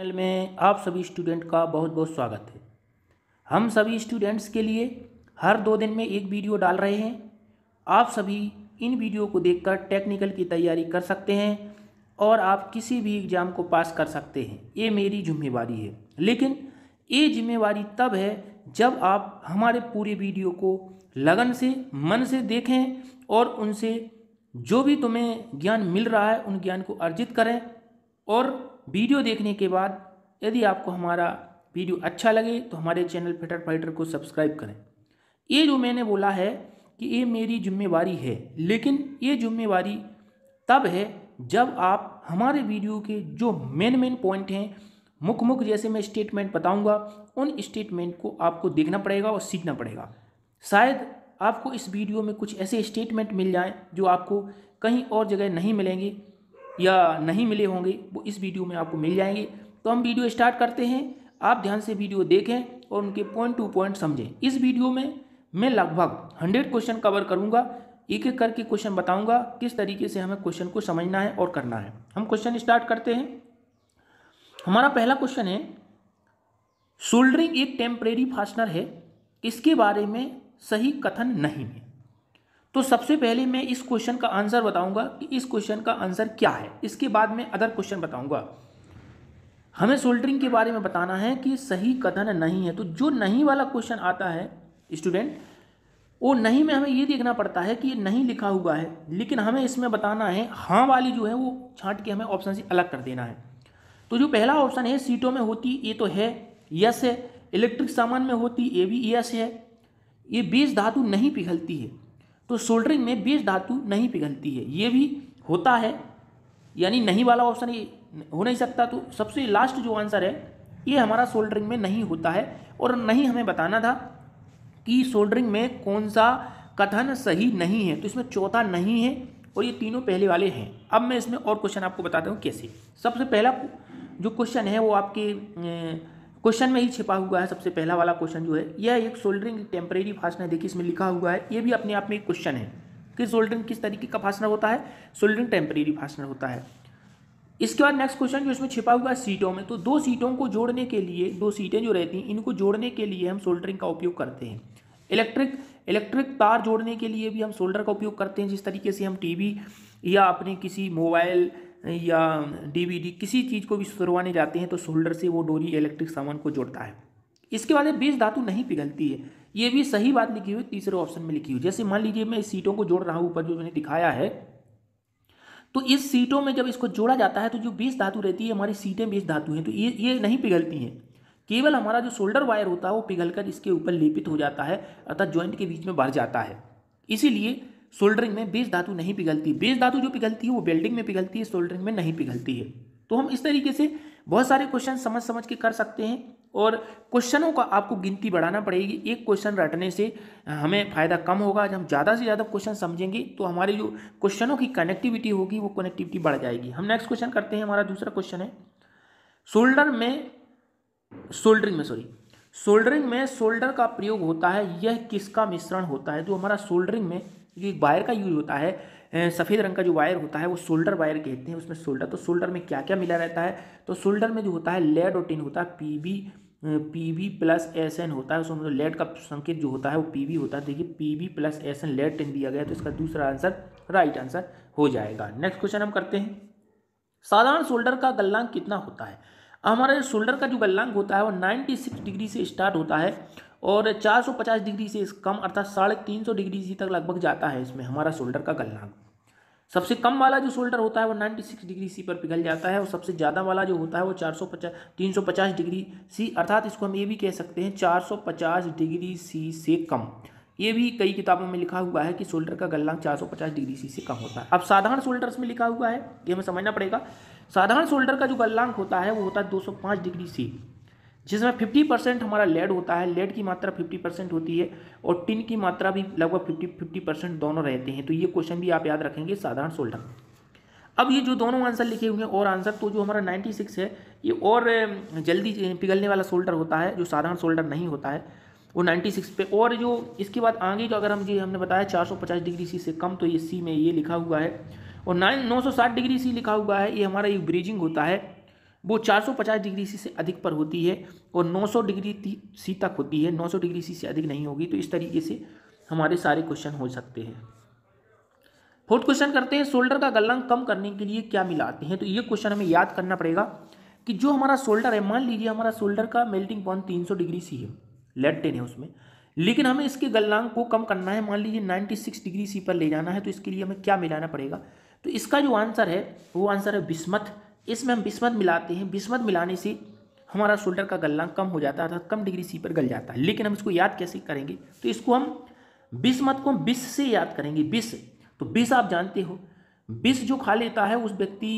channel में आप सभी स्टूडेंट का बहुत बहुत स्वागत है हम सभी स्टूडेंट्स के लिए हर दो दिन में एक वीडियो डाल रहे हैं आप सभी इन वीडियो को देखकर टेक्निकल की तैयारी कर सकते हैं और आप किसी भी एग्ज़ाम को पास कर सकते हैं ये मेरी जिम्मेवारी है लेकिन ये जिम्मेवारी तब है जब आप हमारे पूरे वीडियो को लगन से मन से देखें और उनसे जो भी तुम्हें ज्ञान मिल रहा है उन ज्ञान को अर्जित करें और वीडियो देखने के बाद यदि आपको हमारा वीडियो अच्छा लगे तो हमारे चैनल फिटर फाइटर को सब्सक्राइब करें ये जो मैंने बोला है कि ये मेरी जिम्मेवारी है लेकिन ये जिम्मेवारी तब है जब आप हमारे वीडियो के जो मेन मेन पॉइंट हैं मुख मुख जैसे मैं स्टेटमेंट बताऊंगा उन स्टेटमेंट को आपको देखना पड़ेगा और सीखना पड़ेगा शायद आपको इस वीडियो में कुछ ऐसे स्टेटमेंट मिल जाएँ जो आपको कहीं और जगह नहीं मिलेंगे या नहीं मिले होंगे वो इस वीडियो में आपको मिल जाएंगे तो हम वीडियो स्टार्ट करते हैं आप ध्यान से वीडियो देखें और उनके पॉइंट टू पॉइंट समझें इस वीडियो में मैं लगभग हंड्रेड क्वेश्चन कवर करूँगा एक एक करके क्वेश्चन बताऊंगा किस तरीके से हमें क्वेश्चन को समझना है और करना है हम क्वेश्चन स्टार्ट करते हैं हमारा पहला क्वेश्चन है शोल्डरिंग एक टेम्परेरी फास्टनर है इसके बारे में सही कथन नहीं है तो सबसे पहले मैं इस क्वेश्चन का आंसर बताऊंगा कि इस क्वेश्चन का आंसर क्या है इसके बाद में अदर क्वेश्चन बताऊंगा हमें सोल्डरिंग के बारे में बताना है कि सही कथन नहीं है तो जो नहीं वाला क्वेश्चन आता है स्टूडेंट वो नहीं में हमें ये देखना पड़ता है कि ये नहीं लिखा हुआ है लेकिन हमें इसमें बताना है हाँ वाली जो है वो छांट के हमें ऑप्शन से अलग कर देना है तो जो पहला ऑप्शन है सीटों में होती ये तो है यस है इलेक्ट्रिक सामान में होती ये भी यस है ये बीज धातु नहीं पिघलती है तो सोल्डरिंग में बेस धातु नहीं पिघलती है ये भी होता है यानी नहीं वाला ऑप्शन हो नहीं सकता तो सबसे लास्ट जो आंसर है ये हमारा सोल्डरिंग में नहीं होता है और नहीं हमें बताना था कि सोल्डरिंग में कौन सा कथन सही नहीं है तो इसमें चौथा नहीं है और ये तीनों पहले वाले हैं अब मैं इसमें और क्वेश्चन आपको बताता हूँ कैसे सबसे पहला जो क्वेश्चन है वो आपके क्वेश्चन में ही छिपा हुआ है सबसे पहला वाला क्वेश्चन जो है यह एक सोल्डरिंग टेम्परेरी है देखिए इसमें लिखा हुआ है ये भी अपने आप में एक क्वेश्चन है कि सोल्डरिंग किस तरीके का फासनर होता है सोल्डरिंग टेम्परेरी फासनर होता है इसके बाद नेक्स्ट क्वेश्चन जो इसमें छिपा हुआ है सीटों में तो दो सीटों को जोड़ने के लिए दो सीटें जो रहती हैं इनको जोड़ने के लिए हम सोल्डरिंग का उपयोग करते हैं इलेक्ट्रिक इलेक्ट्रिक तार जोड़ने के लिए भी हम सोल्डर का उपयोग करते हैं जिस तरीके से हम टीवी या अपने किसी मोबाइल या डीवीडी किसी चीज़ को भी सुरवाने जाते हैं तो शोल्डर से वो डोरी इलेक्ट्रिक सामान को जोड़ता है इसके बाद बीज धातु नहीं पिघलती है ये भी सही बात लिखी हुई तीसरे ऑप्शन में लिखी हुई जैसे मान लीजिए मैं सीटों को जोड़ रहा हूँ ऊपर जो मैंने दिखाया है तो इस सीटों में जब इसको जोड़ा जाता है तो जो बीस धातु रहती है हमारी सीटें बीस धातु हैं तो ये ये नहीं पिघलती हैं केवल हमारा जो शोल्डर वायर होता है वो पिघलकर इसके ऊपर लेपित हो जाता है अर्थात ज्वाइंट के बीच में बढ़ जाता है इसीलिए सोल्डरिंग में बीज धातु नहीं पिघलती बीज धातु जो पिघलती है वो वेल्डिंग में पिघलती है सोल्डरिंग में नहीं पिघलती है तो हम इस तरीके से बहुत सारे क्वेश्चन समझ समझ के कर सकते हैं और क्वेश्चनों का आपको गिनती बढ़ाना पड़ेगी एक क्वेश्चन रटने से हमें फ़ायदा कम होगा जब हम ज़्यादा से ज़्यादा क्वेश्चन समझेंगे तो हमारे जो क्वेश्चनों की कनेक्टिविटी होगी वो कनेक्टिविटी बढ़ जाएगी हम नेक्स्ट क्वेश्चन करते हैं हमारा दूसरा क्वेश्चन है सोल्डर में सोल्डरिंग में सॉरी सोल्डरिंग में सोल्डर का प्रयोग होता है यह किसका मिश्रण होता है तो हमारा सोल्डरिंग में जो वायर का यूज होता है सफ़ेद रंग का जो वायर होता है वो सोल्डर वायर कहते हैं उसमें सोल्डर तो सोल्डर में क्या क्या मिला रहता है तो सोल्डर में जो होता है लेड और टिन होता है P B P B plus S N होता है उसमें लेड का संकेत जो होता है वो पी बी होता है देखिए P B plus S N lead tin दिया गया तो इसका दूसरा आंसर राइट आंसर हो जाएगा नेक्स्ट क्वेश्चन हम करते हैं साधारण सोल्डर का गलनांक कितना होता है हमारा जो सोल्डर का जो गल्लांग होता है वो नाइन्टी सिक्स डिग्री से स्टार्ट होता है और 450 डिग्री से कम अर्थात साढ़े तीन सौ डिग्री सी तक लगभग जाता है इसमें हमारा शोल्डर का गलनाक सबसे कम वाला जो शोल्डर होता है वो 96 डिग्री सी पर पिघल जाता है और सबसे ज़्यादा वाला जो होता है वो 450 350 डिग्री सी अर्थात इसको हम ये भी कह सकते हैं 450 डिग्री सी से कम ये भी कई किताबों में लिखा हुआ है कि शोल्डर का गलनाक 450 डिग्री सी से कम होता है अब साधारण शोल्डर्स में लिखा हुआ है ये हमें समझना पड़ेगा साधारण शोल्डर का जो गलनाक होता है वो होता है दो डिग्री सी जिसमें 50 परसेंट हमारा लेड होता है लेड की मात्रा 50 परसेंट होती है और टिन की मात्रा भी लगभग 50 50 परसेंट दोनों रहते हैं तो ये क्वेश्चन भी आप याद रखेंगे साधारण सोल्डर अब ये जो दोनों आंसर लिखे हुए हैं और आंसर तो जो हमारा 96 है ये और जल्दी पिघलने वाला सोल्डर होता है जो साधारण सोल्डर नहीं होता है वो सिक्स पे और जो इसके बाद आगे जो अगर हम जी हमने बताया पचास डिग्री सी से कम तो ये सी में ये लिखा हुआ है और नाइन नौ डिग्री सी लिखा हुआ है ये हमारा ये ब्रीजिंग होता है वो 450 डिग्री सी से अधिक पर होती है और 900 डिग्री सी तक होती है 900 डिग्री सी से अधिक नहीं होगी तो इस तरीके से हमारे सारे क्वेश्चन हो सकते हैं फोर्थ क्वेश्चन करते हैं शोल्डर का गलनांक कम करने के लिए क्या मिलाते हैं तो ये क्वेश्चन हमें याद करना पड़ेगा कि जो हमारा शोल्डर है मान लीजिए हमारा शोल्डर का मेल्टिंग पॉइंट तीन डिग्री सी है लेड टेन है उसमें लेकिन हमें इसके गलनांक को कम करना है मान लीजिए 96 डिग्री सी पर ले जाना है तो इसके लिए हमें क्या मिलाना पड़ेगा तो इसका जो आंसर है वो आंसर है बिस्मत इसमें हम बिस्मत मिलाते हैं बिस्मत मिलाने से हमारा शोल्डर का गलना कम हो जाता है अर्थात कम डिग्री सी पर गल जाता है लेकिन हम इसको याद कैसे करेंगे तो इसको हम बिस्मत को हम बिस से याद करेंगे बिस तो बिस आप जानते हो बिस जो खा लेता है उस व्यक्ति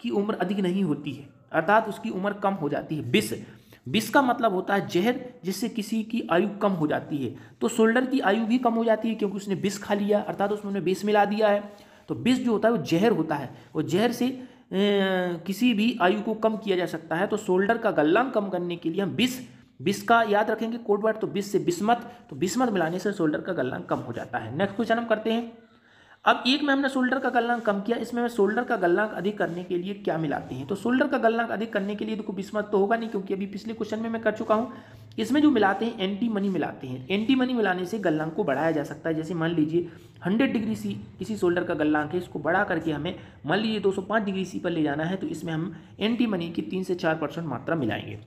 की उम्र अधिक नहीं होती है अर्थात उसकी उम्र कम हो जाती है बिस बिस का मतलब होता है जहर जिससे किसी की आयु कम हो जाती है तो शोल्डर की आयु भी कम हो जाती है क्योंकि उसने बिस खा लिया अर्थात उसने बिस मिला दिया है तो बिस जो होता है वो जहर होता है और जहर से किसी भी आयु को कम किया जा सकता है तो शोल्डर का गल्लांक कम करने के लिए हम बिस बिस का याद रखेंगे कोड तो बिस से बिस्मत तो बिस्मत मिलाने से शोल्डर का गल्लांक कम हो जाता है नेक्स्ट क्वेश्चन हम करते हैं अब एक में हमने शोल्डर का गल्लांक कम किया इसमें शोल्डर का गल्लांक अधिक करने के लिए क्या मिलाते हैं तो शोल्डर का गल्लांक अधिक करने के लिए देखो बिस्मत तो होगा नहीं क्योंकि अभी पिछले क्वेश्चन में मैं कर चुका हूँ इसमें जो मिलाते हैं एंटी मनी मिलाते हैं एंटी मनी मिलाने से गल्लांक को बढ़ाया जा सकता है जैसे मान लीजिए 100 डिग्री सी किसी शोल्डर का गल्लांक है इसको बढ़ा करके हमें मान लीजिए 205 डिग्री सी पर ले जाना है तो इसमें हम एंटी मनी की तीन से चार परसेंट मात्रा मिलाएंगे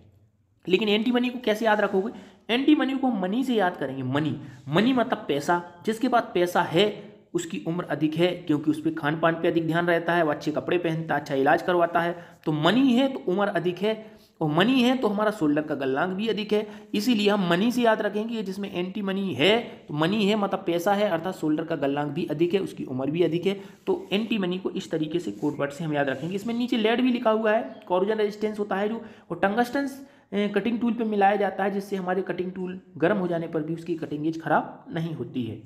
लेकिन एंटी मनी को कैसे याद रखोगे एंटी मनी को मनी से याद करेंगे मनी मनी मतलब पैसा जिसके पास पैसा है उसकी उम्र अधिक है क्योंकि उस पर खान पान पर अधिक ध्यान रहता है वो अच्छे कपड़े पहनता अच्छा इलाज करवाता है तो मनी है तो उम्र अधिक है और मनी है तो हमारा सोल्डर का गलनांक भी अधिक है इसीलिए हम मनी से याद रखेंगे जिसमें एंटी मनी है तो मनी है मतलब पैसा है अर्थात सोल्डर का गलनांक भी अधिक है उसकी उम्र भी अधिक है तो एंटी मनी को इस तरीके से कोडवर्ड से हम याद रखेंगे इसमें नीचे लेड भी लिखा हुआ है कॉरोजन रेजिस्टेंस होता है जो और टंगस्टेंस कटिंग टूल पर मिलाया जाता है जिससे हमारे कटिंग टूल गर्म हो जाने पर भी उसकी कटिंग एज खराब नहीं होती है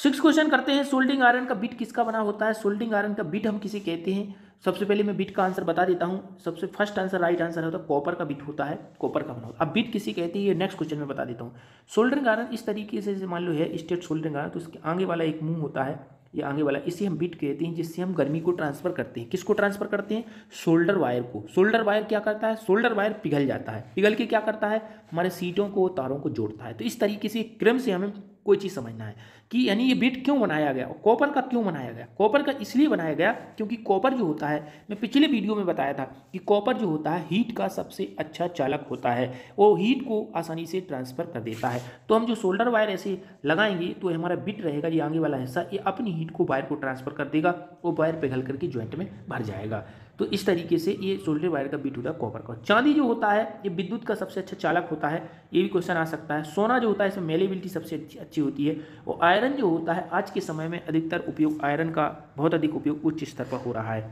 सिक्स क्वेश्चन करते हैं सोल्डिंग आयरन का बिट किसका बना होता है सोल्डिंग आयरन का बिट हम किसे कहते हैं सबसे पहले मैं बिट का आंसर बता देता हूँ सबसे फर्स्ट आंसर राइट आंसर होता है तो कॉपर का बिट होता है कॉपर का बना होता है अब बिट किसी कहती है ये नेक्स्ट क्वेश्चन में बता देता हूँ सोल्डरिंग आयरन इस तरीके से मान लो है स्टेट सोल्डरिंग आयरन तो इसके आगे वाला एक मुंह होता है ये आगे वाला इसे हम बिट कहते हैं जिससे हम गर्मी को ट्रांसफर करते हैं किसको ट्रांसफर करते हैं शोल्डर वायर को शोल्डर वायर क्या करता है शोल्डर वायर पिघल जाता है पिघल के क्या करता है हमारे सीटों को तारों को जोड़ता है तो इस तरीके से क्रम से हमें कोई चीज़ समझना है कि यानी ये बिट क्यों बनाया गया और कॉपर का क्यों बनाया गया कॉपर का इसलिए बनाया गया क्योंकि कॉपर जो होता है मैं पिछले वीडियो में बताया था कि कॉपर जो होता है हीट का सबसे अच्छा चालक होता है वो हीट को आसानी से ट्रांसफ़र कर देता है तो हम जो शोल्डर वायर ऐसे लगाएंगे तो हमारा बिट रहेगा ये आगे वाला हिस्सा ये अपनी हीट को वायर को ट्रांसफ़र कर देगा वो वायर पिघल करके ज्वाइंट में भर जाएगा तो इस तरीके से ये सोल्डर वायर का बीट होता है कॉपर का चांदी जो होता है ये विद्युत का सबसे अच्छा चालक होता है ये भी क्वेश्चन आ सकता है सोना जो होता है इसमें मेलेबिलिटी सबसे अच्छी होती है और आयरन जो होता है आज के समय में अधिकतर उपयोग आयरन का बहुत अधिक उपयोग उच्च स्तर पर हो रहा है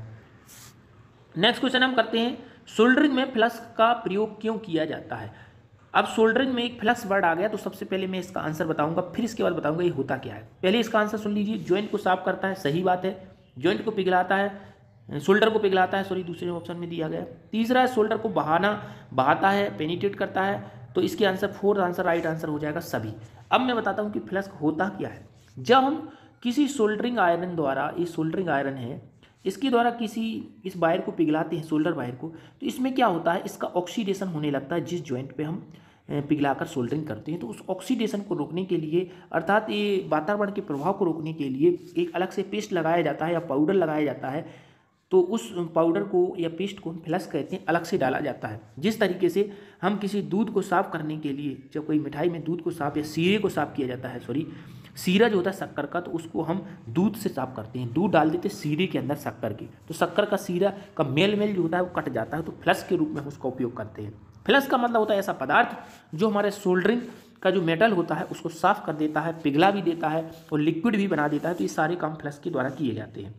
नेक्स्ट क्वेश्चन हम करते हैं सोल्डरिंग में फ्लस का प्रयोग क्यों किया जाता है अब सोल्डरिंग में एक फ्लक्स वर्ड आ गया तो सबसे पहले मैं इसका आंसर बताऊंगा फिर इसके बाद बताऊंगा ये होता क्या है पहले इसका आंसर सुन लीजिए ज्वाइंट को साफ करता है सही बात है ज्वाइंट को पिघलाता है शोल्डर को पिघलाता है सॉरी दूसरे ऑप्शन में दिया गया तीसरा है शोल्डर को बहाना बहाता है पेनिटेट करता है तो इसके answer fourth answer right answer हो जाएगा सभी अब मैं बताता हूँ कि फ्लस्क होता क्या है जब हम किसी शोल्डरिंग आयरन द्वारा ये शोल्डरिंग आयरन है इसके द्वारा किसी इस वायर को पिघलाते हैं शोल्डर वायर को तो इसमें क्या होता है इसका ऑक्सीडेशन होने लगता है जिस ज्वाइंट पे हम पिघलाकर सोल्डरिंग करते हैं तो उस ऑक्सीडेशन को रोकने के लिए अर्थात ये वातावरण के प्रभाव को रोकने के लिए एक अलग से पेस्ट लगाया जाता है या पाउडर लगाया जाता है तो उस पाउडर को या पेस्ट को हम फ्लश कहते हैं अलग से डाला जाता है जिस तरीके से हम किसी दूध को साफ़ करने के लिए जब कोई मिठाई में दूध को साफ़ या सीरे को साफ़ किया जाता है सॉरी सीरा जो होता है शक्कर का तो उसको हम दूध से साफ़ करते हैं दूध डाल देते हैं सीरे के अंदर शक्कर के तो शक्कर का सीरा का मेल मेल जो होता है वो कट जाता है तो फ्लस के रूप में हम उसका उपयोग करते हैं फ्लस का मतलब होता है ऐसा पदार्थ जो हमारे सोल्डरिंग का जो मेटल होता है उसको साफ़ कर देता है पिघला भी देता है और लिक्विड भी बना देता है तो ये सारे काम फ्लस के द्वारा किए जाते हैं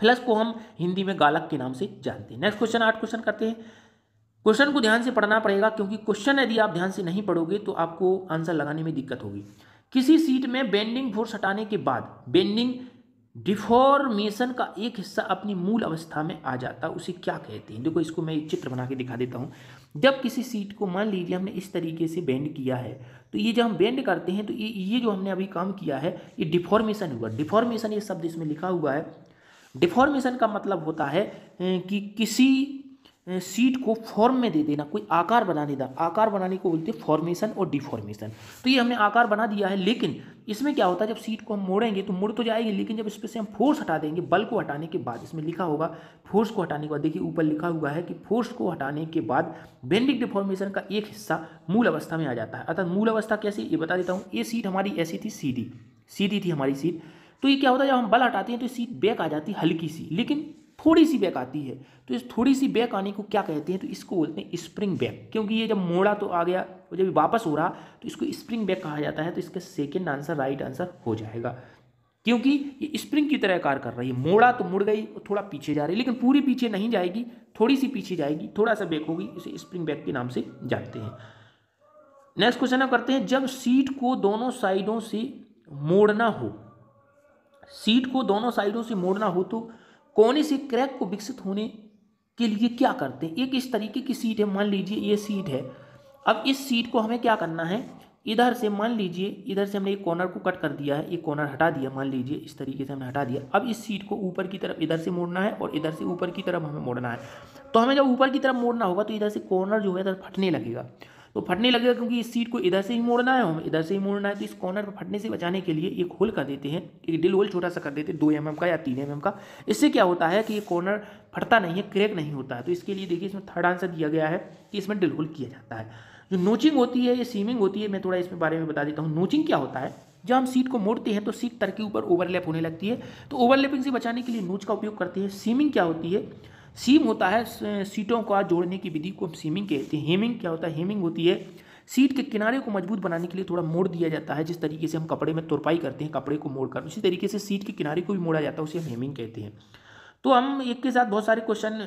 फ्लस को हम हिंदी में गालक के नाम से जानते हैं नेक्स्ट क्वेश्चन आठ क्वेश्चन करते हैं क्वेश्चन को ध्यान से पढ़ना पड़ेगा क्योंकि क्वेश्चन यदि आप ध्यान से नहीं पढ़ोगे तो आपको आंसर लगाने में दिक्कत होगी किसी सीट में बेंडिंग फोर्स हटाने के बाद बेंडिंग डिफॉर्मेशन का एक हिस्सा अपनी मूल अवस्था में आ जाता है उसे क्या कहते हैं देखो इसको मैं एक चित्र बना के दिखा देता हूँ जब किसी सीट को मान लीजिए हमने इस तरीके से बेंड किया है तो ये जब हम बेंड करते हैं तो ये ये जो हमने अभी काम किया है ये डिफॉर्मेशन हुआ डिफॉर्मेशन ये शब्द इसमें लिखा हुआ है डिफॉर्मेशन का मतलब होता है कि किसी सीट को फॉर्म में दे देना कोई आकार बना देना आकार बनाने को बोलते हैं फॉर्मेशन और डिफॉर्मेशन तो ये हमने आकार बना दिया है लेकिन इसमें क्या होता है जब सीट को हम मोड़ेंगे तो मुड़ तो जाएगी लेकिन जब इस पर से हम फोर्स हटा देंगे बल को हटाने के बाद इसमें लिखा होगा फोर्स को हटाने के बाद देखिए ऊपर लिखा हुआ है कि फोर्स को हटाने के बाद बेंडिंग डिफॉर्मेशन का एक हिस्सा मूल अवस्था में आ जाता है अर्थात मूल अवस्था कैसी ये बता देता हूँ ये सीट हमारी ऐसी थी सीधी सीधी थी हमारी सीट तो ये क्या होता है जब हम बल हटाते हैं तो सीट बैक आ जाती है हल्की सी लेकिन थोड़ी सी बैक आती है तो इस थोड़ी सी बैक आने को क्या कहते हैं तो इसको बोलते हैं स्प्रिंग बैक क्योंकि ये जब मोड़ा तो आ गया और जब वापस हो रहा तो इसको स्प्रिंग बैक कहा जाता है तो इसका सेकेंड आंसर राइट आंसर हो जाएगा क्योंकि ये स्प्रिंग की तरह कार्य कर रही है मोड़ा तो मुड़ गई और थोड़ा पीछे जा रही है लेकिन पूरी पीछे नहीं जाएगी थोड़ी सी पीछे जाएगी थोड़ा सा बैक होगी इसे स्प्रिंग बैक के नाम से जानते हैं नेक्स्ट क्वेश्चन हम करते हैं जब सीट को दोनों साइडों से मोड़ना हो सीट को दोनों साइडों से मोड़ना हो तो कोने से क्रैक को विकसित होने के लिए क्या करते हैं एक इस तरीके की सीट है मान लीजिए ये सीट है अब इस सीट को हमें क्या करना है इधर से मान लीजिए इधर से हमने एक कॉर्नर को कट कर दिया है एक कॉर्नर हटा दिया मान लीजिए इस तरीके से हमने हटा दिया अब इस सीट को ऊपर की तरफ इधर से मोड़ना है और इधर से ऊपर की तरफ हमें मोड़ना है तो हमें जब ऊपर की तरफ मोड़ना होगा तो इधर से कॉर्नर जो है इधर फटने लगेगा तो फटने लगेगा क्योंकि इस सीट को इधर से ही मोड़ना है हमें इधर से ही मोड़ना है तो इस कॉर्नर पर फटने से बचाने के लिए एक होल कर देते हैं एक डिल होल छोटा सा कर देते हैं दो एम का या तीन एम का इससे क्या होता है कि ये कॉर्नर फटता नहीं है क्रैक नहीं होता है तो इसके लिए देखिए इसमें थर्ड आंसर दिया गया है कि इसमें डिल होल किया जाता है जो नोचिंग होती है ये सीमिंग होती है मैं थोड़ा इसमें बारे में बता देता हूँ नोचिंग क्या होता है जब हम सीट को मोड़ते हैं तो सीट तर के ऊपर ओवरलैप होने लगती है तो ओवरलैपिंग से बचाने के लिए नोच का उपयोग करते हैं सीमिंग क्या होती है सीम होता है सीटों का जोड़ने की विधि को हम सीमिंग कहते हैं हेमिंग क्या होता है हेमिंग होती है सीट के किनारे को मजबूत बनाने के लिए थोड़ा मोड़ दिया जाता है जिस तरीके से हम कपड़े में तुरपाई करते हैं कपड़े को मोड़ कर उसी तरीके से सीट के किनारे को भी मोड़ा जाता है उसे हम हेमिंग कहते हैं तो हम एक के साथ बहुत सारे क्वेश्चन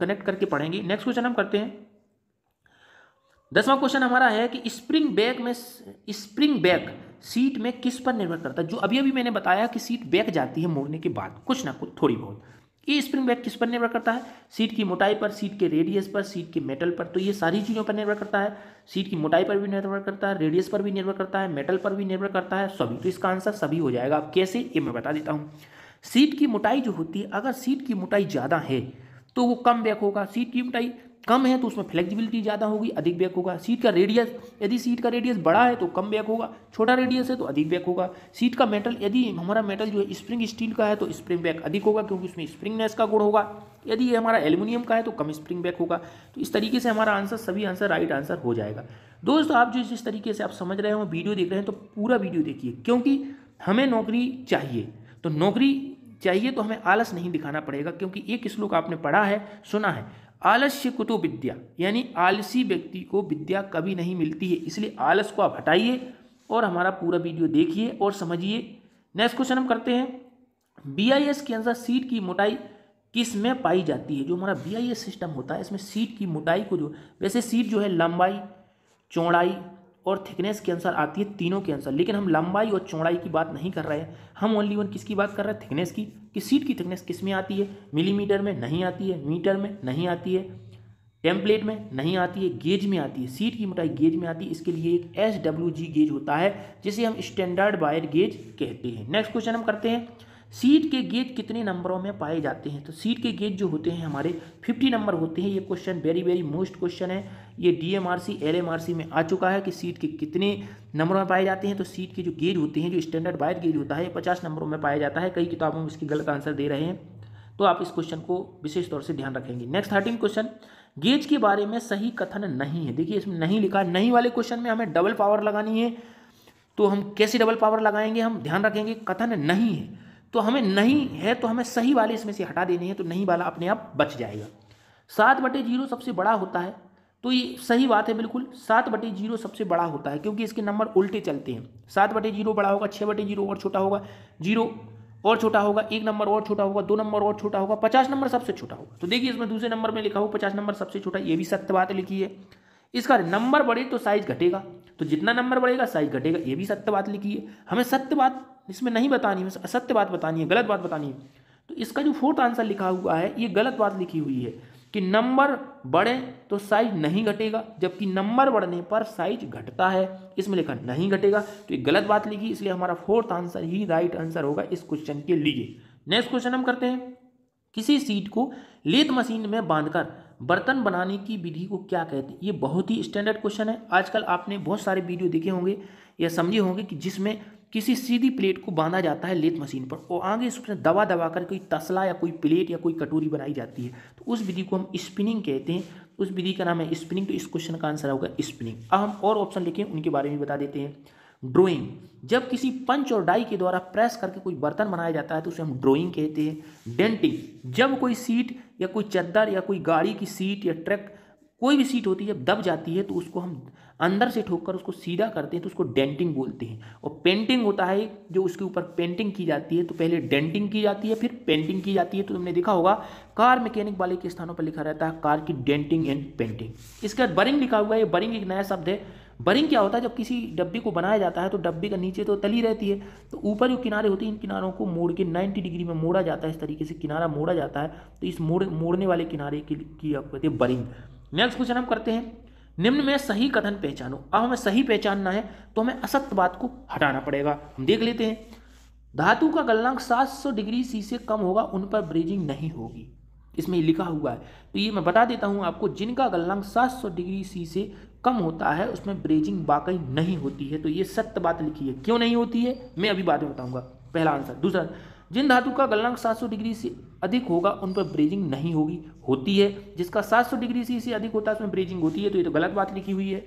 कनेक्ट करके पढ़ेंगे नेक्स्ट क्वेश्चन हम करते हैं दसवां क्वेश्चन हमारा है कि स्प्रिंग बैग में स्प्रिंग बैग सीट में किस पर निर्भर करता है जो अभी अभी मैंने बताया कि सीट बैग जाती है मोड़ने के बाद कुछ ना कुछ थोड़ी बहुत ये स्प्रिंग बैग किस पर निर्भर करता है सीट की मोटाई पर सीट के रेडियस पर सीट के मेटल पर तो ये सारी चीज़ों पर निर्भर करता है सीट की मोटाई पर भी निर्भर करता है रेडियस पर भी निर्भर करता है मेटल पर भी निर्भर करता है सभी तो इसका आंसर सभी हो जाएगा आप कैसे ये मैं बता देता हूँ सीट की मोटाई जो होती है अगर सीट की मोटाई ज़्यादा है तो वो कम बैक होगा सीट की मोटाई कम है तो उसमें फ्लेक्सिबिलिटी ज़्यादा होगी अधिक बैक होगा सीट का रेडियस यदि सीट का रेडियस बड़ा है तो कम बैक होगा छोटा रेडियस है तो अधिक बैक होगा सीट का मेटल यदि हमारा मेटल जो है स्प्रिंग स्टील का है तो स्प्रिंग बैक अधिक होगा क्योंकि उसमें स्प्रिंगनेस का गुण होगा यदि ये हमारा एल्यूमिनियम का है तो कम स्प्रिंग बैक होगा तो इस तरीके से हमारा आंसर सभी आंसर राइट आंसर हो जाएगा दोस्तों आप जो जिस तरीके से आप समझ रहे हो वीडियो देख रहे हैं तो पूरा वीडियो देखिए क्योंकि हमें नौकरी चाहिए तो नौकरी चाहिए तो हमें आलस नहीं दिखाना पड़ेगा क्योंकि एक श्लोक आपने पढ़ा है सुना है आलस्य कुतो विद्या यानी आलसी व्यक्ति को विद्या कभी नहीं मिलती है इसलिए आलस को आप हटाइए और हमारा पूरा वीडियो देखिए और समझिए नेक्स्ट क्वेश्चन हम करते हैं बी आई एस के अंदर सीट की मोटाई किस में पाई जाती है जो हमारा बी आई एस सिस्टम होता है इसमें सीट की मोटाई को जो वैसे सीट जो है लंबाई चौड़ाई और थिकनेस के आंसर आती है तीनों के आंसर लेकिन हम लंबाई और चौड़ाई की बात नहीं कर रहे हैं हम ओनली वन किसकी बात कर रहे हैं थिकनेस की कि सीट की थिकनेस किस में आती है मिलीमीटर में नहीं आती है मीटर में नहीं आती है टेम्पलेट में नहीं आती है गेज में आती है सीट की मोटाई गेज में आती है इसके लिए एक एस डब्ल्यू जी गेज होता है जिसे हम स्टैंडर्ड बायर गेज कहते हैं नेक्स्ट क्वेश्चन हम करते हैं सीट के गेज कितने नंबरों में पाए जाते हैं तो सीट के गेज जो होते हैं हमारे फिफ्टी नंबर होते हैं ये question very very most question है ये डीएमआरसी एलएमआरसी में आ चुका है कि सीट के कितने नंबरों में पाए जाते हैं तो सीट के जो गेज होते हैं जो स्टैंडर्ड वायर गेज होता है पचास नंबरों में पाया जाता है कई किताबों में इसकी गलत आंसर दे रहे हैं तो आप इस क्वेश्चन को विशेष तौर से ध्यान रखेंगे नेक्स्ट थर्टीन क्वेश्चन गेज के बारे में सही कथन नहीं है देखिए इसमें नहीं लिखा नहीं वाले क्वेश्चन में हमें डबल पावर लगानी है तो हम कैसे डबल पावर लगाएंगे हम ध्यान रखेंगे कथन नहीं है तो हमें नहीं है तो हमें सही वाले इसमें से हटा देने हैं तो नहीं वाला अपने आप बच जाएगा सात बटे जीरो सबसे बड़ा होता है तो ये सही बात है बिल्कुल सात बटे जीरो सबसे बड़ा होता है क्योंकि इसके नंबर उल्टे चलते हैं सात बटे जीरो बड़ा होगा छः बटे जीरो और छोटा होगा जीरो और छोटा होगा एक नंबर और छोटा होगा दो नंबर और छोटा होगा पचास नंबर सबसे छोटा होगा तो देखिए इसमें दूसरे नंबर में लिखा हो पचास नंबर सबसे छोटा ये भी सत्य बात लिखी है इसका नंबर बढ़े तो साइज घटेगा तो जितना नंबर बढ़ेगा साइज घटेगा ये भी सत्य बात लिखी है हमें सत्य बात इसमें नहीं बतानी है असत्य बात बतानी है गलत बात बतानी है तो इसका जो फोर्थ आंसर लिखा हुआ है ये गलत बात लिखी हुई है कि नंबर बढ़े तो साइज नहीं घटेगा जबकि नंबर बढ़ने पर साइज घटता है इसमें लिखा नहीं घटेगा तो ये गलत बात लिखी इसलिए हमारा फोर्थ आंसर ही राइट आंसर होगा इस क्वेश्चन के लिए नेक्स्ट क्वेश्चन हम करते हैं किसी सीट को लेथ मशीन में बांधकर बर्तन बनाने की विधि को क्या कहते हैं ये बहुत ही स्टैंडर्ड क्वेश्चन है आजकल आपने बहुत सारे वीडियो देखे होंगे या समझे होंगे कि जिसमें किसी सीधी प्लेट को बांधा जाता है लेथ मशीन पर और आगे उसमें दबा दबा कर कोई तसला या कोई प्लेट या कोई कटोरी बनाई जाती है तो उस विधि को हम स्पिनिंग कहते हैं उस विधि का नाम है स्पिनिंग तो इस क्वेश्चन का आंसर होगा स्पिनिंग अब हम और ऑप्शन लिखें उनके बारे में बता देते हैं ड्रॉइंग जब किसी पंच और डाई के द्वारा प्रेस करके कोई बर्तन बनाया जाता है तो उसे हम ड्रॉइंग कहते हैं डेंटिंग जब कोई सीट या कोई चद्दर या कोई गाड़ी की सीट या ट्रक कोई भी सीट होती है जब दब जाती है तो उसको हम अंदर से ठोककर उसको सीधा करते हैं तो उसको डेंटिंग बोलते हैं और पेंटिंग होता है जो उसके ऊपर पेंटिंग की जाती है तो पहले डेंटिंग की जाती है फिर पेंटिंग की जाती है तो तुमने देखा होगा कार मैकेनिक वाले के स्थानों पर लिखा रहता है कार की डेंटिंग एंड पेंटिंग इसके बाद बरिंग लिखा हुआ है बरिंग एक नया शब्द है बरिंग क्या होता है जब किसी डब्बे को बनाया जाता है तो डब्बे का नीचे तो तली रहती है तो ऊपर जो किनारे होते हैं इन किनारों को मोड़ के 90 डिग्री में मोड़ा जाता है इस तरीके से किनारा मोड़ा जाता है तो इस मोड़ मोड़ने वाले किनारे की, की आप कहते हैं बरिंग नेक्स्ट क्वेश्चन हम करते हैं निम्न में सही कथन पहचानो अब हमें सही पहचानना है तो हमें असत्य बात को हटाना पड़ेगा हम देख लेते हैं धातु का गलनांक 700 डिग्री सी से कम होगा उन पर ब्रीजिंग नहीं होगी इसमें लिखा हुआ है तो ये मैं बता देता हूँ आपको जिनका गलनांक 700 डिग्री सी से कम होता है उसमें ब्रेजिंग वाकई नहीं होती है तो ये सत्य बात लिखी है क्यों नहीं होती है मैं अभी बाद में बताऊंगा पहला आंसर दूसरा जिन धातु का गलनांक 700 डिग्री से अधिक होगा उन पर ब्रेजिंग नहीं होगी होती है जिसका 700 डिग्री सी से अधिक होता है उसमें ब्रेजिंग होती है तो ये तो गलत बात लिखी हुई है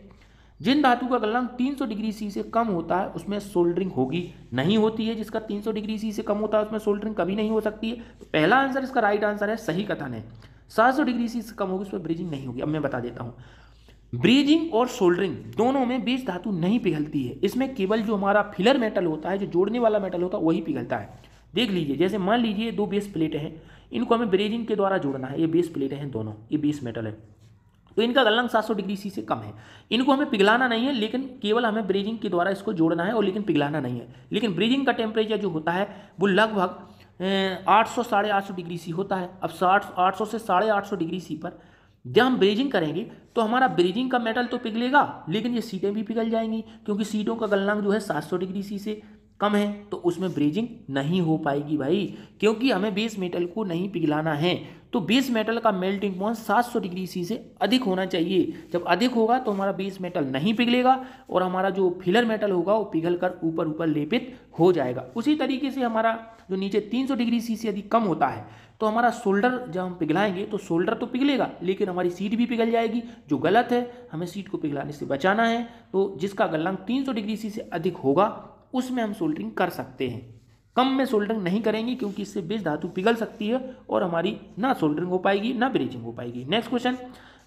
जिन धातु का गलनांक 300 डिग्री सी से कम होता है उसमें सोल्डरिंग होगी नहीं होती है जिसका 300 डिग्री सी से कम होता है उसमें सोल्डरिंग कभी नहीं हो सकती है तो पहला आंसर इसका राइट आंसर है सही कथन है सात डिग्री सी से कम होगी उस पर ब्रिजिंग नहीं होगी अब मैं बता देता हूँ ब्रीजिंग और सोल्डरिंग दोनों में बीज धातु नहीं पिघलती है इसमें केवल जो हमारा फिलर मेटल होता है जो जोड़ने वाला मेटल होता है वही पिघलता है देख लीजिए जैसे मान लीजिए दो बेस प्लेटें हैं इनको हमें ब्रेजिंग के द्वारा जोड़ना है ये बेस प्लेटें हैं दोनों ये बेस मेटल है तो इनका गलन 700 डिग्री सी से कम है इनको हमें पिघलाना नहीं है लेकिन केवल हमें ब्रेजिंग के द्वारा इसको जोड़ना है और लेकिन पिघलाना नहीं है लेकिन ब्रेजिंग का टेम्परेचर जो होता है वो लगभग आठ सौ साढ़े आठ सौ डिग्री सी होता है अब साठ आठ सौ से साढ़े आठ सौ डिग्री सी पर जब हम ब्रीजिंग करेंगे तो हमारा ब्रीजिंग का मेटल तो पिघलेगा लेकिन ये सीटें भी पिघल जाएंगी क्योंकि सीटों का गलनांक जो है सात डिग्री सी से कम है तो उसमें ब्रीजिंग नहीं हो पाएगी भाई क्योंकि हमें बेस मेटल को नहीं पिघलाना है तो बेस मेटल का मेल्टिंग पॉइंट 700 डिग्री सी से अधिक होना चाहिए जब अधिक होगा तो हमारा बेस मेटल नहीं पिघलेगा और हमारा जो फिलर मेटल होगा वो पिघल कर ऊपर ऊपर लेपित हो जाएगा उसी तरीके से हमारा जो नीचे सौ डिग्री सी से अधिक कम होता है तो हमारा शोल्डर जब हम पिघलाएंगे तो शोल्डर तो पिघलेगा लेकिन हमारी सीट भी पिघल जाएगी जो गलत है हमें सीट को पिघलाने से बचाना है तो जिसका गलनांक 300 डिग्री सी से अधिक होगा उसमें हम सोल्डरिंग कर सकते हैं कम में सोल्डरिंग नहीं करेंगे क्योंकि इससे बेच धातु पिघल सकती है और हमारी ना सोल्डरिंग हो पाएगी ना ब्रीचिंग हो पाएगी नेक्स्ट क्वेश्चन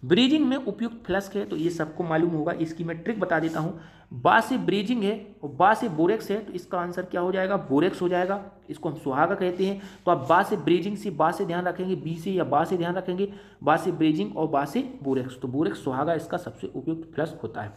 ब्रीजिंग में उपयुक्त फ्लस्क है तो ये सबको मालूम होगा इसकी मैं ट्रिक बता देता हूँ बा से ब्रीजिंग है और बा से बोरेक्स है तो इसका आंसर क्या हो जाएगा बोरेक्स हो जाएगा इसको हम सुहागा कहते हैं तो आप बा से ब्रीजिंग से बा से ध्यान रखेंगे बी से या बा से ध्यान रखेंगे बा से ब्रीजिंग और बा से बोरेक्स तो बोरेक्स सुहागा इसका सबसे उपयुक्त फ्लस्क होता है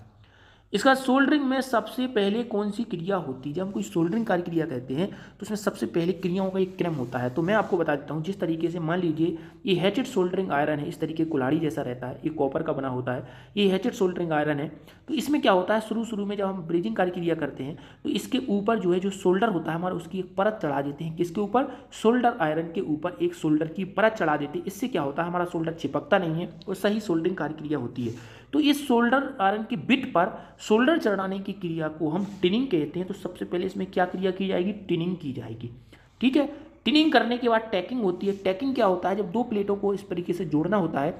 इसका सोल्डरिंग में सबसे पहले कौन सी क्रिया होती है जब हम कोई सोल्डरिंग कार्य क्रिया कहते हैं तो उसमें सबसे पहले क्रियाओं का एक क्रम होता है तो मैं आपको बता देता हूँ जिस तरीके से मान लीजिए ये हैचेड सोल्डरिंग आयरन है इस तरीके कुल्हाड़ी जैसा रहता है ये कॉपर का बना होता है ये हैचेड सोल्डरिंग आयरन है तो इसमें क्या होता है शुरू शुरू में जब हम ब्रिजिंग कार्य क्रिया करते हैं तो इसके ऊपर जो है जो सोल्डर होता है हमारा उसकी एक परत चढ़ा देते हैं किसके ऊपर सोल्डर आयरन के ऊपर एक सोल्डर की परत चढ़ा देते हैं इससे क्या होता है हमारा सोल्डर चिपकता नहीं है और सही सोल्डरिंग कार्य क्रिया होती है तो इस सोल्डर आयरन की बिट पर शोल्डर चढ़ाने की क्रिया को हम टिनिंग कहते हैं तो सबसे पहले इसमें क्या क्रिया की जाएगी टिनिंग की जाएगी ठीक है टिनिंग करने के बाद टैकिंग होती है टैकिंग क्या होता है जब दो प्लेटों को इस तरीके से जोड़ना होता है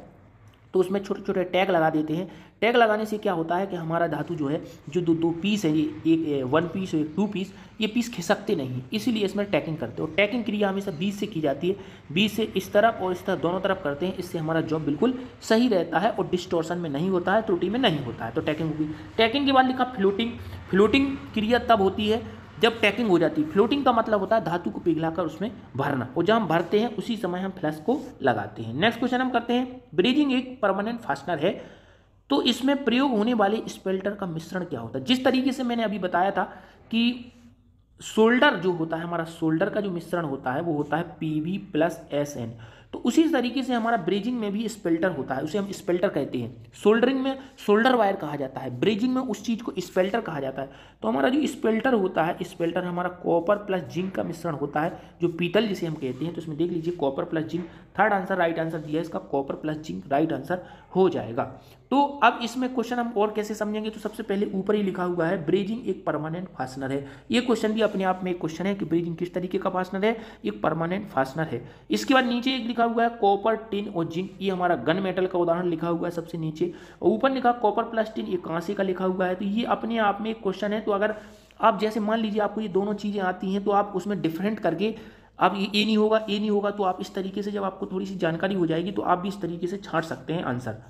तो उसमें छोटे छोटे टैग लगा देते हैं टैग लगाने से क्या होता है कि हमारा धातु जो है जो दो दो पीस है ये एक वन पीस और एक टू पीस ये पीस खिसकते नहीं इसीलिए इसमें टैकिंग करते हैं और टैकिंग क्रिया हमेशा बीज से की जाती है बीज से इस तरफ और इस तरफ दोनों तरफ करते हैं इससे हमारा जॉब बिल्कुल सही रहता है और डिस्टोर्सन में नहीं होता है त्रुटि में नहीं होता है तो टैकिंग होगी टैकिंग के बाद लिखा फ्लोटिंग फ्लोटिंग क्रिया तब होती है जब पैकिंग हो जाती है फ्लोटिंग का मतलब होता है धातु को पिघलाकर उसमें भरना और जब हम भरते हैं उसी समय हम फ्लैश को लगाते हैं नेक्स्ट क्वेश्चन हम करते हैं ब्रीजिंग एक परमानेंट फास्टनर है तो इसमें प्रयोग होने वाले स्पेल्टर का मिश्रण क्या होता है जिस तरीके से मैंने अभी बताया था कि शोल्डर जो होता है हमारा शोल्डर का जो मिश्रण होता है वो होता है P V plus S N तो उसी तरीके से हमारा ब्रिजिंग में भी स्पेल्टर होता है उसे हम स्पेल्टर कहते हैं सोल्डरिंग में सोल्डर वायर कहा जाता है ब्रिजिंग में उस चीज़ को स्पेल्टर कहा जाता है तो हमारा जो स्पेल्टर होता है स्पेल्टर हमारा कॉपर प्लस जिंक का मिश्रण होता है जो पीतल जिसे हम कहते हैं तो इसमें देख लीजिए copper plus zinc third answer right answer दिया इसका copper plus zinc right answer हो जाएगा तो अब इसमें क्वेश्चन हम और कैसे समझेंगे तो सबसे पहले ऊपर ही लिखा हुआ है ब्रेजिंग एक परमानेंट फासनर है ये क्वेश्चन भी अपने आप में एक क्वेश्चन है कि ब्रेजिंग किस तरीके का फासनर है एक परमानेंट फासनर है इसके बाद नीचे एक लिखा हुआ है कॉपर टिन और जिंक ये हमारा गन मेटल का उदाहरण लिखा हुआ है सबसे नीचे और ऊपर लिखा कॉपर प्लस टिन ये कांसे का लिखा हुआ है तो ये अपने आप में एक क्वेश्चन है तो अगर आप जैसे मान लीजिए आपको ये दोनों चीज़ें आती हैं तो आप उसमें डिफरेंट करके अब ये ए नहीं होगा ए नहीं होगा तो आप इस तरीके से जब आपको थोड़ी सी जानकारी हो जाएगी तो आप भी इस तरीके से छाँट सकते हैं आंसर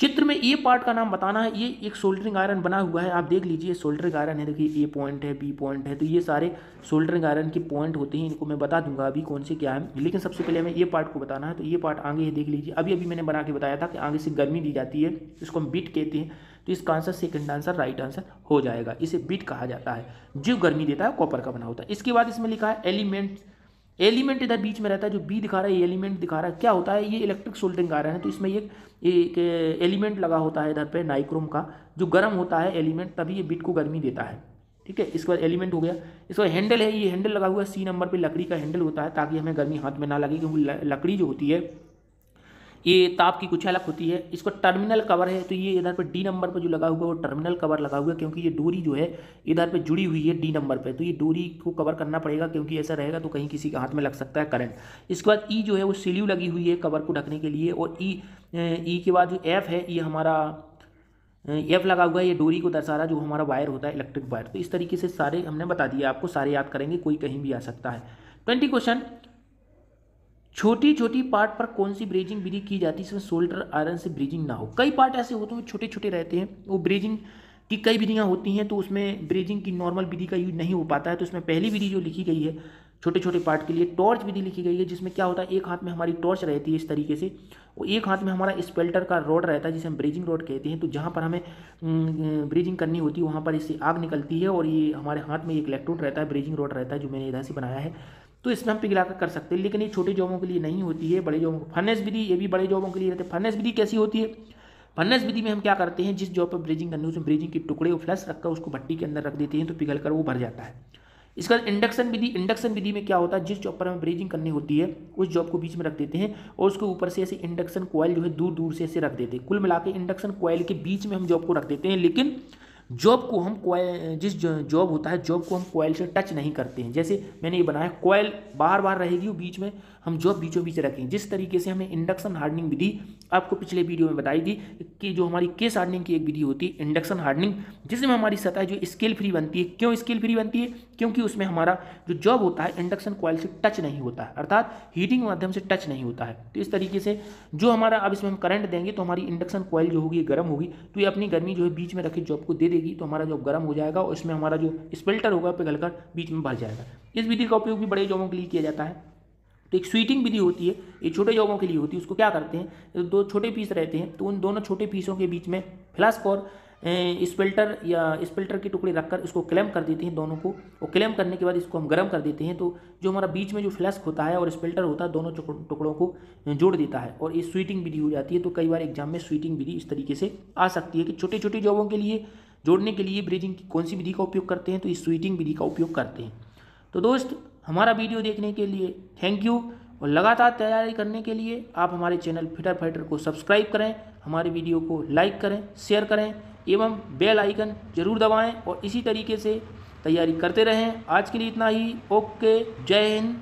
चित्र में ए पार्ट का नाम बताना है ये एक सोल्डरिंग आयरन बना हुआ है आप देख लीजिए सोल्डरिंग आयरन है देखिए ए पॉइंट है बी पॉइंट है तो ये सारे सोल्डरिंग आयरन के पॉइंट होते हैं इनको मैं बता दूंगा अभी कौन से क्या है लेकिन सबसे पहले हमें ये पार्ट को बताना है तो ये पार्ट आगे है देख लीजिए अभी अभी मैंने बना के बताया था कि आगे से गर्मी दी जाती है इसको हम बीट कहते हैं तो इसका answer second answer right answer हो जाएगा इसे बीट कहा जाता है जो गर्मी देता है कॉपर का बना होता है इसके बाद इसमें लिखा है एलिमेंट्स एलिमेंट इधर बीच में रहता है जो बी दिखा रहा है ये एलिमेंट दिखा रहा है क्या होता है ये इलेक्ट्रिक सोल्डिंग आ रहा है तो इसमें एक, एक एलिमेंट लगा होता है इधर पे नाइक्रोम का जो गर्म होता है एलिमेंट तभी ये बिट को गर्मी देता है ठीक है इसके बाद एलिमेंट हो गया इसके बाद हैंडल है ये हैंडल लगा हुआ है सी नंबर पर लकड़ी का हैंडल होता है ताकि हमें गर्मी हाथ में ना लगे क्योंकि लकड़ी जो होती है ये ताप की कुछ अलग होती है इसको टर्मिनल कवर है तो ये इधर पे डी नंबर पर जो लगा हुआ है वो टर्मिनल कवर लगा हुआ है क्योंकि ये डोरी जो है इधर पे जुड़ी हुई है डी नंबर पे तो ये डोरी को कवर करना पड़ेगा क्योंकि ऐसा रहेगा तो कहीं किसी के हाथ में लग सकता है करंट इसके बाद ई e जो है वो सिल्यू लगी हुई है कवर को ढकने के लिए और ई e, ई e के बाद जो एफ है ये हमारा एफ लगा हुआ है ये डोरी को दर्शा रहा जो हमारा वायर होता है इलेक्ट्रिक वायर तो इस तरीके से सारे हमने बता दिया आपको सारे याद करेंगे कोई कहीं भी आ सकता है ट्वेंटी क्वेश्चन छोटी छोटी पार्ट पर कौन सी ब्रीजिंग विधि की जाती है इसमें सोल्डर आयरन से ब्रीजिंग ना हो कई पार्ट ऐसे होते हैं छोटे छोटे रहते हैं वो ब्रीजिंग कि कई विधियाँ होती हैं तो उसमें ब्रीजिंग की नॉर्मल विधि का यूज नहीं हो पाता है तो उसमें पहली विधि जो लिखी गई है छोटे छोटे पार्ट के लिए टॉर्च विधि लिखी गई है जिसमें क्या होता है एक हाथ में हमारी टॉर्च रहती है इस तरीके से और एक हाथ में हमारा स्पेल्टर का रॉड रहता है जिसे हम ब्रीजिंग रॉड कहते हैं तो जहाँ पर हमें ब्रीजिंग करनी होती है वहाँ पर इससे आग निकलती है और ये हमारे हाथ में एक इलेक्ट्रोड रहता है ब्रीजिंग रॉड रहता है जो मैंने इधर से बनाया है तो इसमें हम पिघला कर, सकते हैं लेकिन ये छोटे जॉबों के लिए नहीं होती है बड़े जॉबों को फर्नेस विधि ये भी बड़े जॉबों के लिए रहते हैं फर्नेस विधि कैसी होती है फर्नेस विधि में हम क्या करते हैं जिस जॉब पर ब्रिजिंग करनी उसमें ब्रिजिंग के टुकड़े और फ्लश रखकर उसको भट्टी के अंदर रख देते हैं तो पिघल कर वो भर जाता है इसके बाद इंडक्शन विधि इंडक्शन विधि में क्या होता है जिस जॉब पर हमें ब्रिजिंग करनी होती है उस जॉब को बीच में रख देते हैं और उसके ऊपर से ऐसे इंडक्शन कोयल जो है दूर दूर से ऐसे रख देते हैं कुल मिला के इंडक्शन कोयल के बीच में हम जॉब को रख देते हैं लेकिन जॉब को हम कोयल जिस जॉब होता है जॉब को हम कोयल से टच नहीं करते हैं जैसे मैंने ये बनाया कोयल बार बार रहेगी बीच में हम जॉब बीचों बीच रखें जिस तरीके से हमें इंडक्शन हार्डनिंग विधि आपको पिछले वीडियो में बताई थी कि जो हमारी केस हार्डनिंग की एक विधि होती है इंडक्शन हार्डनिंग जिसमें हमारी सतह जो स्केल फ्री बनती है क्यों स्केल फ्री बनती है क्योंकि उसमें हमारा जो जॉब होता है इंडक्शन कॉयल से टच नहीं होता है अर्थात हीटिंग माध्यम से टच नहीं होता है तो इस तरीके से जो हमारा अब इसमें हम करंट देंगे तो हमारी इंडक्शन कॉयल जो होगी गर्म होगी तो ये अपनी गर्मी जो है बीच में रखी जॉब को दे देगी तो हमारा जॉब गर्म हो जाएगा और इसमें हमारा जो स्पेल्टर होगा पिघलकर बीच में भर जाएगा इस विधि का उपयोग भी बड़े जॉबों के लिए किया जाता है तो एक स्वीटिंग विधि होती है ये छोटे जॉबों के लिए होती है उसको क्या करते हैं तो दो छोटे पीस रहते हैं तो उन दोनों छोटे पीसों के बीच में फ्लास्क और स्पिल्टर या स्पिल्टर की टुकड़ी रखकर इसको क्लेम कर देते हैं दोनों को और क्लेम करने के बाद इसको हम गर्म कर देते हैं तो जो हमारा बीच में जो फ्लैस्क होता है और स्पिल्टर होता है दोनों टुकड़ों को जोड़ देता है और ये स्वीटिंग विधि हो जाती है तो कई बार एग्जाम में स्वीटिंग विधि इस तरीके से आ सकती है कि छोटे छोटे जॉबों के लिए जोड़ने के लिए ब्रिजिंग की कौन सी विधि का उपयोग करते हैं तो इस स्वीटिंग विधि का उपयोग करते हैं तो दोस्त हमारा वीडियो देखने के लिए थैंक यू और लगातार तैयारी करने के लिए आप हमारे चैनल फिटर फाइटर को सब्सक्राइब करें हमारे वीडियो को लाइक करें शेयर करें एवं बेल आइकन जरूर दबाएं और इसी तरीके से तैयारी करते रहें आज के लिए इतना ही ओके जय हिंद